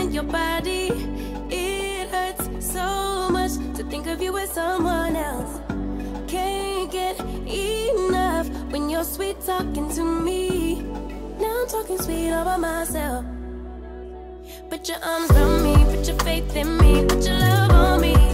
in your body. It hurts so much to think of you with someone else. Can't get enough when you're sweet talking to me. Now I'm talking sweet all by myself. Put your arms around me, put your faith in me, put your love on me.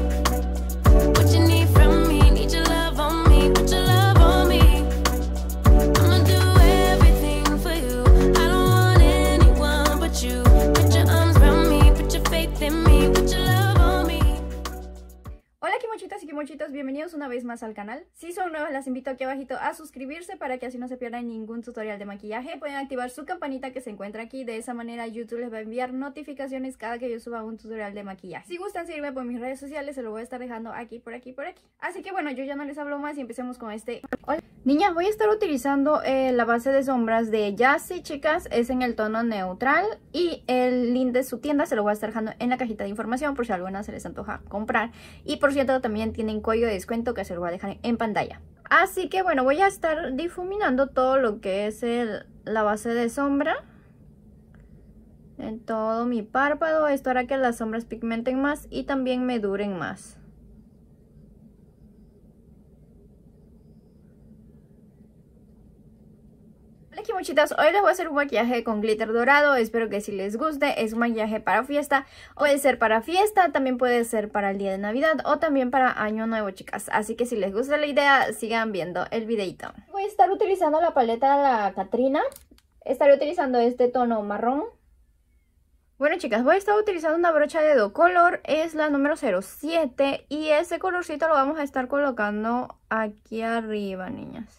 al canal. Si son nuevas, las invito aquí abajito a suscribirse para que así no se pierdan ningún tutorial de maquillaje. Pueden activar su campanita que se encuentra aquí. De esa manera YouTube les va a enviar notificaciones cada que yo suba un tutorial de maquillaje. Si gustan seguirme por mis redes sociales, se lo voy a estar dejando aquí, por aquí, por aquí. Así que bueno, yo ya no les hablo más y empecemos con este... Hola. Niñas, voy a estar utilizando eh, la base de sombras de Jassy, chicas, es en el tono neutral y el link de su tienda se lo voy a estar dejando en la cajita de información por si alguna se les antoja comprar. Y por cierto, también tienen código de descuento que se lo voy a dejar en pantalla. Así que bueno, voy a estar difuminando todo lo que es la base de sombra en todo mi párpado. Esto hará que las sombras pigmenten más y también me duren más. Muchitas, hoy les voy a hacer un maquillaje con glitter dorado, espero que si les guste, es un maquillaje para fiesta, puede ser para fiesta, también puede ser para el día de Navidad o también para Año Nuevo, chicas, así que si les gusta la idea, sigan viendo el videito. Voy a estar utilizando la paleta de la Katrina, estaré utilizando este tono marrón. Bueno chicas, voy a estar utilizando una brocha de Do Color, es la número 07 y ese colorcito lo vamos a estar colocando aquí arriba, niñas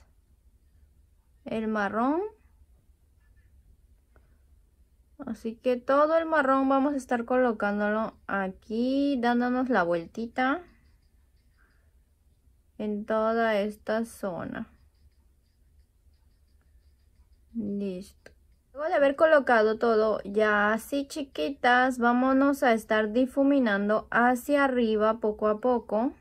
el marrón Así que todo el marrón vamos a estar colocándolo aquí, dándonos la vueltita en toda esta zona. Listo. Luego de haber colocado todo ya así chiquitas, vámonos a estar difuminando hacia arriba poco a poco.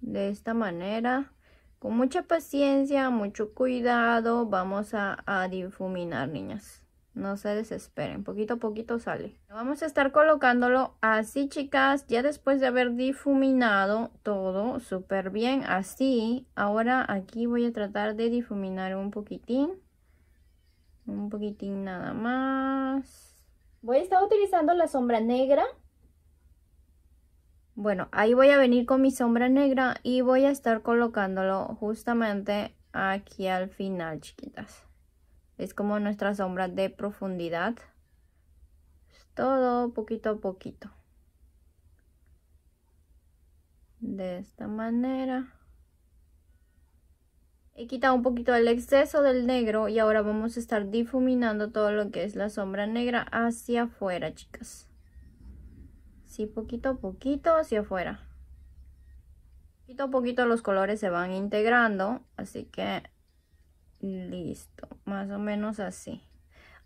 De esta manera, con mucha paciencia, mucho cuidado, vamos a, a difuminar, niñas. No se desesperen, poquito a poquito sale. Vamos a estar colocándolo así, chicas, ya después de haber difuminado todo súper bien, así. Ahora aquí voy a tratar de difuminar un poquitín. Un poquitín nada más. Voy a estar utilizando la sombra negra. Bueno, ahí voy a venir con mi sombra negra y voy a estar colocándolo justamente aquí al final, chiquitas. Es como nuestra sombra de profundidad. Todo poquito a poquito. De esta manera. He quitado un poquito el exceso del negro y ahora vamos a estar difuminando todo lo que es la sombra negra hacia afuera, chicas. Sí, poquito a poquito hacia afuera. Poquito a poquito los colores se van integrando, así que Listo, más o menos así.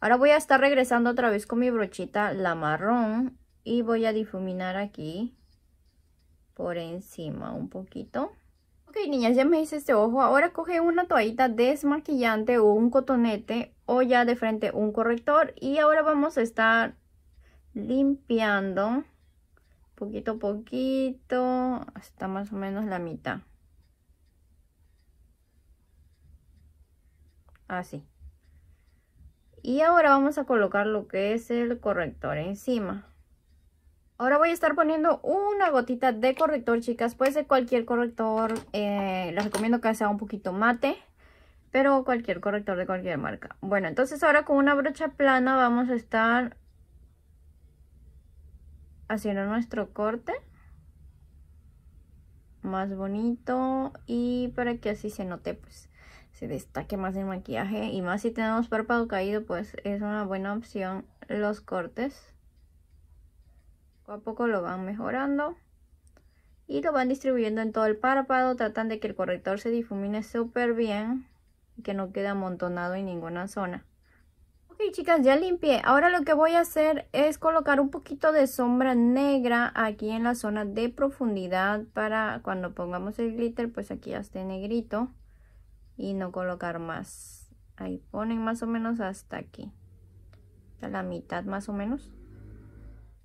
Ahora voy a estar regresando otra vez con mi brochita la marrón y voy a difuminar aquí por encima un poquito. Ok, niñas, ya me hice este ojo. Ahora coge una toallita desmaquillante o un cotonete o ya de frente un corrector. Y ahora vamos a estar limpiando poquito a poquito hasta más o menos la mitad. así ah, y ahora vamos a colocar lo que es el corrector encima ahora voy a estar poniendo una gotita de corrector chicas puede ser cualquier corrector eh, les recomiendo que sea un poquito mate pero cualquier corrector de cualquier marca bueno entonces ahora con una brocha plana vamos a estar haciendo nuestro corte más bonito y para que así se note pues se destaque más el maquillaje y más si tenemos párpado caído pues es una buena opción los cortes poco a poco lo van mejorando y lo van distribuyendo en todo el párpado tratan de que el corrector se difumine súper bien y que no quede amontonado en ninguna zona ok chicas ya limpié ahora lo que voy a hacer es colocar un poquito de sombra negra aquí en la zona de profundidad para cuando pongamos el glitter pues aquí ya esté negrito y no colocar más ahí ponen más o menos hasta aquí Hasta la mitad más o menos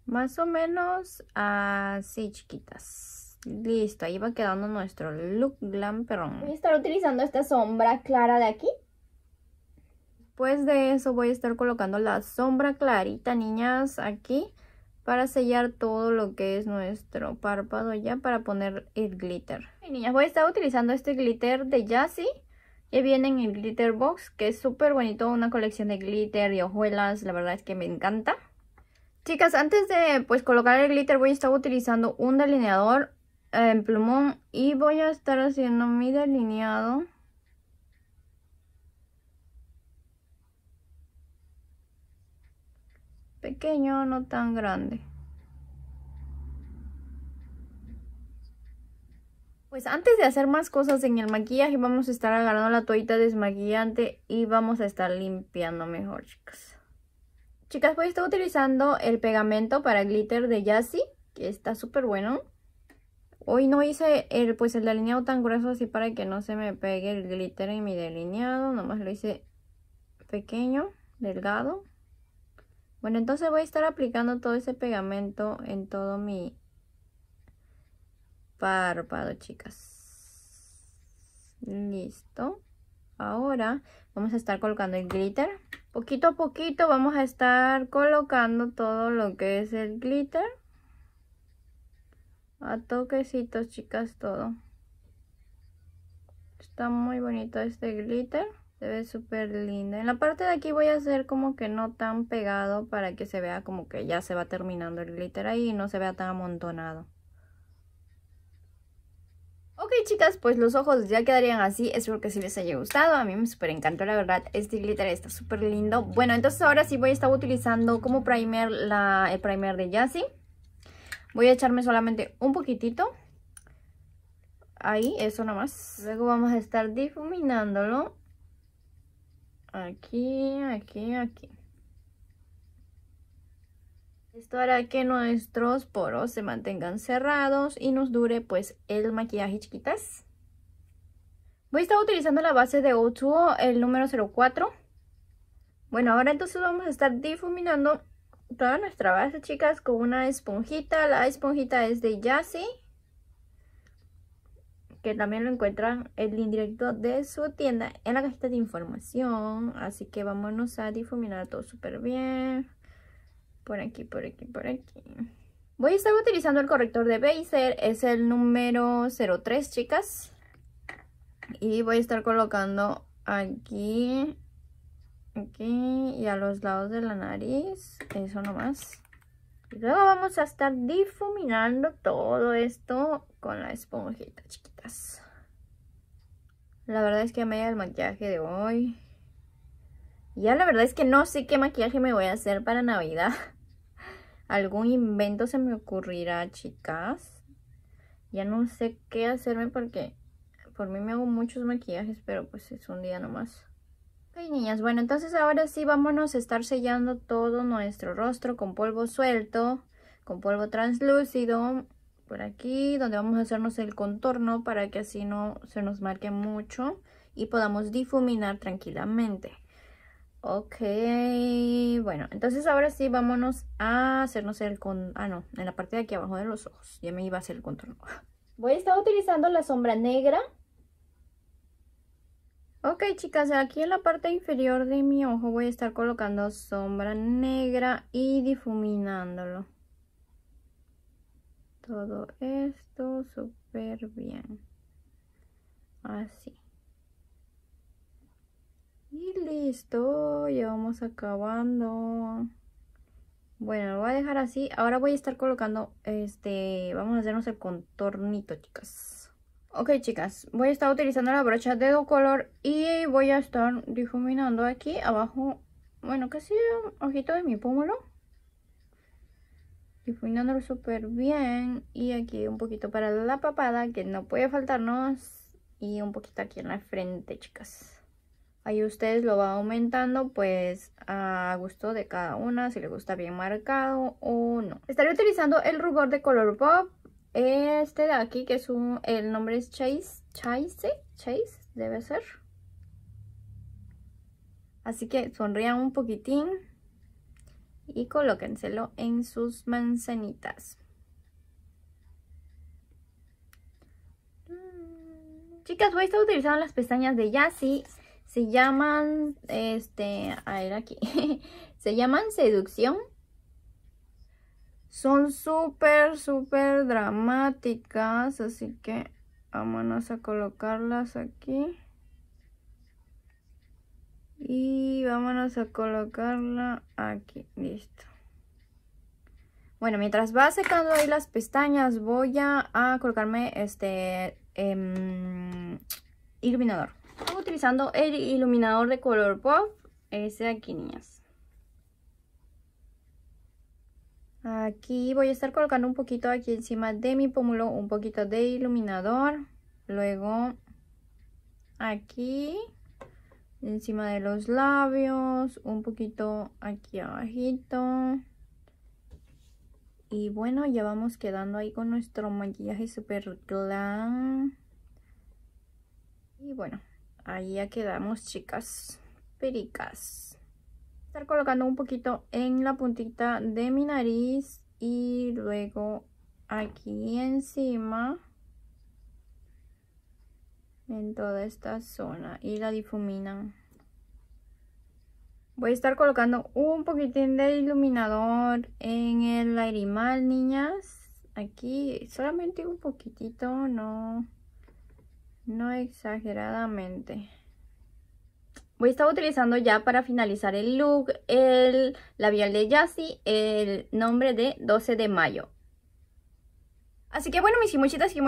más o menos así chiquitas listo ahí va quedando nuestro look glam voy a estar utilizando esta sombra clara de aquí después de eso voy a estar colocando la sombra clarita niñas aquí para sellar todo lo que es nuestro párpado ya para poner el glitter. niñas, voy a estar utilizando este glitter de Jassy y viene en el glitter box, que es súper bonito, una colección de glitter y hojuelas, la verdad es que me encanta. Chicas, antes de pues colocar el glitter voy a estar utilizando un delineador eh, en plumón y voy a estar haciendo mi delineado. Pequeño, no tan grande. Pues antes de hacer más cosas en el maquillaje vamos a estar agarrando la toallita desmaquillante y vamos a estar limpiando mejor, chicas. Chicas, voy a estar utilizando el pegamento para glitter de Yassi, que está súper bueno. Hoy no hice el, pues el delineado tan grueso así para que no se me pegue el glitter en mi delineado, nomás lo hice pequeño, delgado. Bueno, entonces voy a estar aplicando todo ese pegamento en todo mi párpado, chicas. Listo. Ahora vamos a estar colocando el glitter. Poquito a poquito vamos a estar colocando todo lo que es el glitter. A toquecitos, chicas, todo. Está muy bonito este glitter. Se ve súper lindo. En la parte de aquí voy a hacer como que no tan pegado para que se vea como que ya se va terminando el glitter ahí y no se vea tan amontonado. Ok chicas, pues los ojos ya quedarían así, espero que si les haya gustado, a mí me súper encantó la verdad, este glitter está súper lindo. Bueno, entonces ahora sí voy a estar utilizando como primer el primer de Yassi. Voy a echarme solamente un poquitito. Ahí, eso nomás. Luego vamos a estar difuminándolo. Aquí, aquí, aquí. Esto hará que nuestros poros se mantengan cerrados y nos dure pues el maquillaje chiquitas. Voy a estar utilizando la base de O2O el número 04. Bueno, ahora entonces vamos a estar difuminando toda nuestra base, chicas, con una esponjita. La esponjita es de Yassi, que también lo encuentran el link directo de su tienda en la cajita de información. Así que vámonos a difuminar todo súper bien. Por aquí, por aquí, por aquí. Voy a estar utilizando el corrector de Beiser. Es el número 03, chicas. Y voy a estar colocando aquí, aquí y a los lados de la nariz. Eso nomás. Y luego vamos a estar difuminando todo esto con la esponjita, chiquitas. La verdad es que da el maquillaje de hoy. Ya la verdad es que no sé qué maquillaje me voy a hacer para Navidad. Algún invento se me ocurrirá, chicas. Ya no sé qué hacerme porque por mí me hago muchos maquillajes, pero pues es un día nomás. Ay, niñas, bueno, entonces ahora sí vámonos a estar sellando todo nuestro rostro con polvo suelto, con polvo translúcido, por aquí, donde vamos a hacernos el contorno para que así no se nos marque mucho y podamos difuminar tranquilamente. Ok, bueno, entonces ahora sí vámonos a hacernos el con... Ah, no, en la parte de aquí abajo de los ojos. Ya me iba a hacer el contorno. Voy a estar utilizando la sombra negra. Ok, chicas, aquí en la parte inferior de mi ojo voy a estar colocando sombra negra y difuminándolo. Todo esto súper bien. Así. Y listo, ya vamos acabando. Bueno, lo voy a dejar así. Ahora voy a estar colocando, este, vamos a hacernos el contornito, chicas. Ok, chicas, voy a estar utilizando la brocha de color y voy a estar difuminando aquí abajo, bueno, casi un ojito de mi pómulo. Difuminándolo súper bien y aquí un poquito para la papada que no puede faltarnos y un poquito aquí en la frente, chicas. Ahí ustedes lo va aumentando pues a gusto de cada una, si les gusta bien marcado o no. Estaré utilizando el rubor de color pop, este de aquí que es un, el nombre es Chase, Chase, Chase debe ser. Así que sonrían un poquitín y colóquenselo en sus manzanitas. Chicas, voy a estar utilizando las pestañas de Yassi se llaman, este, a ver aquí, se llaman seducción. Son súper, súper dramáticas, así que vámonos a colocarlas aquí. Y vámonos a colocarla aquí, listo. Bueno, mientras va secando ahí las pestañas, voy a, colocarme este em, iluminador utilizando el iluminador de color pop. Ese de aquí, niñas. Aquí voy a estar colocando un poquito aquí encima de mi pómulo, un poquito de iluminador. Luego aquí, encima de los labios, un poquito aquí abajito. Y bueno, ya vamos quedando ahí con nuestro maquillaje super glam. Y bueno, ahí ya quedamos chicas pericas estar colocando un poquito en la puntita de mi nariz y luego aquí encima en toda esta zona y la difumina. voy a estar colocando un poquitín de iluminador en el lagrimal niñas aquí solamente un poquitito no no exageradamente. Voy a estar utilizando ya para finalizar el look el labial de Yassi, el nombre de 12 de mayo. Así que bueno mis himochitas y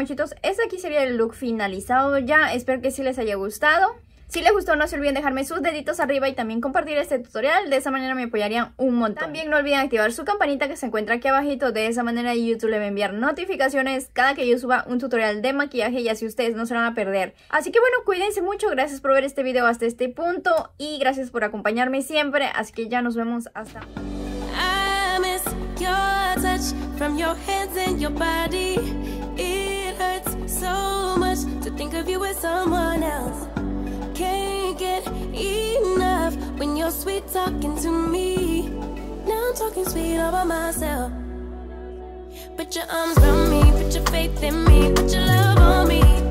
este aquí sería el look finalizado ya, espero que sí les haya gustado. Si les gustó no se olviden dejarme sus deditos arriba y también compartir este tutorial, de esa manera me apoyarían un montón. También no olviden activar su campanita que se encuentra aquí abajito, de esa manera YouTube le va a enviar notificaciones cada que yo suba un tutorial de maquillaje y así ustedes no se van a perder. Así que bueno, cuídense mucho, gracias por ver este video hasta este punto y gracias por acompañarme siempre, así que ya nos vemos hasta... can't get enough when you're sweet talking to me. Now I'm talking sweet all by myself. Put your arms around me, put your faith in me, put your love on me.